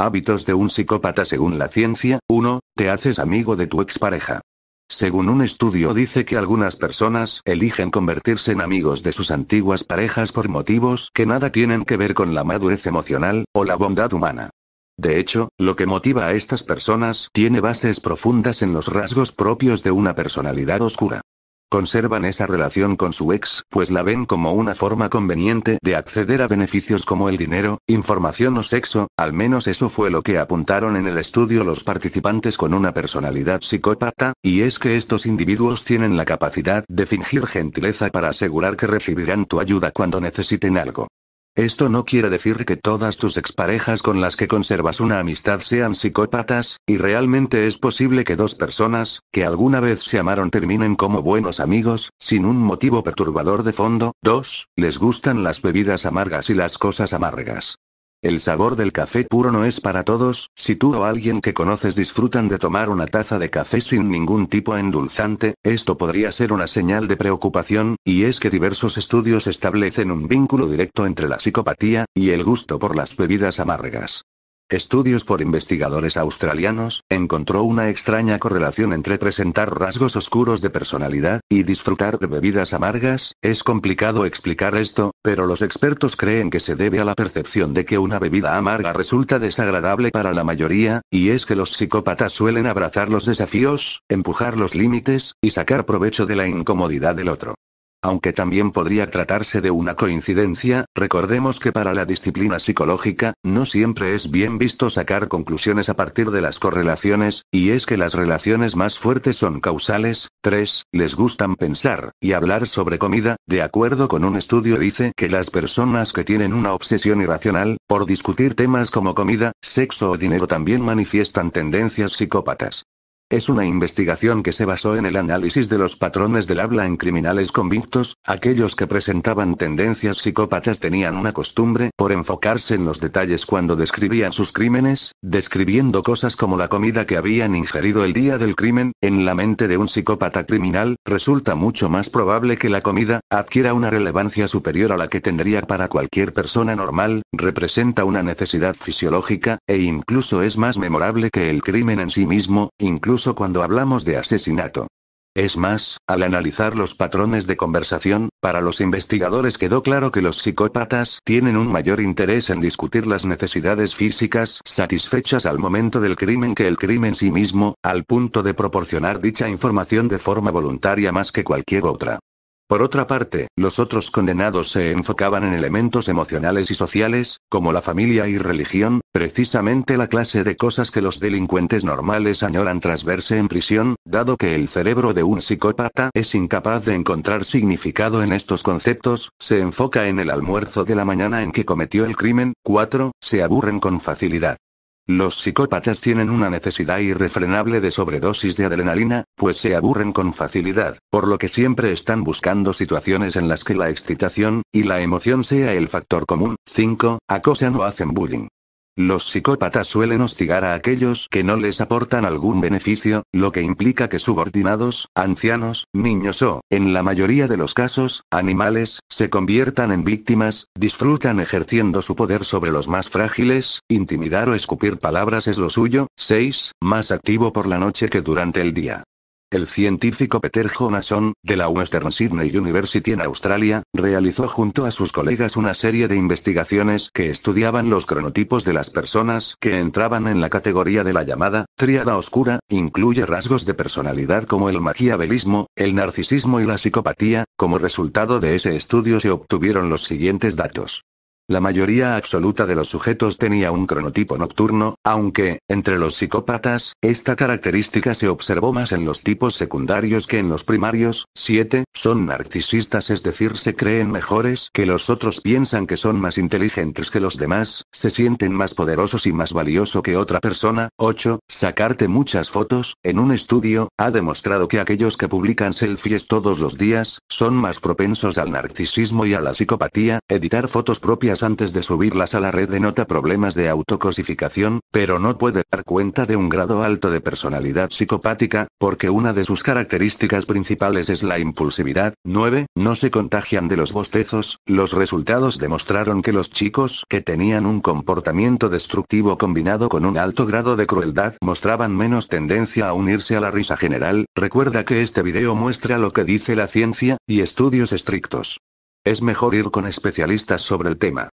Hábitos de un psicópata según la ciencia, 1. Te haces amigo de tu expareja. Según un estudio dice que algunas personas eligen convertirse en amigos de sus antiguas parejas por motivos que nada tienen que ver con la madurez emocional, o la bondad humana. De hecho, lo que motiva a estas personas tiene bases profundas en los rasgos propios de una personalidad oscura. Conservan esa relación con su ex, pues la ven como una forma conveniente de acceder a beneficios como el dinero, información o sexo, al menos eso fue lo que apuntaron en el estudio los participantes con una personalidad psicópata, y es que estos individuos tienen la capacidad de fingir gentileza para asegurar que recibirán tu ayuda cuando necesiten algo. Esto no quiere decir que todas tus exparejas con las que conservas una amistad sean psicópatas, y realmente es posible que dos personas, que alguna vez se amaron terminen como buenos amigos, sin un motivo perturbador de fondo. 2. Les gustan las bebidas amargas y las cosas amargas. El sabor del café puro no es para todos, si tú o alguien que conoces disfrutan de tomar una taza de café sin ningún tipo endulzante, esto podría ser una señal de preocupación, y es que diversos estudios establecen un vínculo directo entre la psicopatía, y el gusto por las bebidas amargas estudios por investigadores australianos, encontró una extraña correlación entre presentar rasgos oscuros de personalidad, y disfrutar de bebidas amargas, es complicado explicar esto, pero los expertos creen que se debe a la percepción de que una bebida amarga resulta desagradable para la mayoría, y es que los psicópatas suelen abrazar los desafíos, empujar los límites, y sacar provecho de la incomodidad del otro. Aunque también podría tratarse de una coincidencia, recordemos que para la disciplina psicológica, no siempre es bien visto sacar conclusiones a partir de las correlaciones, y es que las relaciones más fuertes son causales. 3. Les gustan pensar y hablar sobre comida. De acuerdo con un estudio dice que las personas que tienen una obsesión irracional por discutir temas como comida, sexo o dinero también manifiestan tendencias psicópatas. Es una investigación que se basó en el análisis de los patrones del habla en criminales convictos, aquellos que presentaban tendencias psicópatas tenían una costumbre por enfocarse en los detalles cuando describían sus crímenes, describiendo cosas como la comida que habían ingerido el día del crimen, en la mente de un psicópata criminal, resulta mucho más probable que la comida adquiera una relevancia superior a la que tendría para cualquier persona normal, representa una necesidad fisiológica, e incluso es más memorable que el crimen en sí mismo, incluso cuando hablamos de asesinato. Es más, al analizar los patrones de conversación, para los investigadores quedó claro que los psicópatas tienen un mayor interés en discutir las necesidades físicas satisfechas al momento del crimen que el crimen en sí mismo, al punto de proporcionar dicha información de forma voluntaria más que cualquier otra. Por otra parte, los otros condenados se enfocaban en elementos emocionales y sociales, como la familia y religión, precisamente la clase de cosas que los delincuentes normales añoran tras verse en prisión, dado que el cerebro de un psicópata es incapaz de encontrar significado en estos conceptos, se enfoca en el almuerzo de la mañana en que cometió el crimen, 4, se aburren con facilidad. Los psicópatas tienen una necesidad irrefrenable de sobredosis de adrenalina, pues se aburren con facilidad, por lo que siempre están buscando situaciones en las que la excitación y la emoción sea el factor común. 5. Acosan o hacen bullying. Los psicópatas suelen hostigar a aquellos que no les aportan algún beneficio, lo que implica que subordinados, ancianos, niños o, en la mayoría de los casos, animales, se conviertan en víctimas, disfrutan ejerciendo su poder sobre los más frágiles, intimidar o escupir palabras es lo suyo, 6, más activo por la noche que durante el día. El científico Peter Jonasson, de la Western Sydney University en Australia, realizó junto a sus colegas una serie de investigaciones que estudiaban los cronotipos de las personas que entraban en la categoría de la llamada triada oscura, incluye rasgos de personalidad como el maquiavelismo, el narcisismo y la psicopatía. Como resultado de ese estudio se obtuvieron los siguientes datos. La mayoría absoluta de los sujetos tenía un cronotipo nocturno, aunque, entre los psicópatas, esta característica se observó más en los tipos secundarios que en los primarios. 7. Son narcisistas, es decir, se creen mejores que los otros, piensan que son más inteligentes que los demás, se sienten más poderosos y más valioso que otra persona. 8. Sacarte muchas fotos, en un estudio, ha demostrado que aquellos que publican selfies todos los días, son más propensos al narcisismo y a la psicopatía. Editar fotos propias antes de subirlas a la red denota problemas de autocosificación, pero no puede dar cuenta de un grado alto de personalidad psicopática, porque una de sus características principales es la impulsividad. 9. No se contagian de los bostezos. Los resultados demostraron que los chicos que tenían un comportamiento destructivo combinado con un alto grado de crueldad mostraban menos tendencia a unirse a la risa general. Recuerda que este video muestra lo que dice la ciencia, y estudios estrictos. Es mejor ir con especialistas sobre el tema.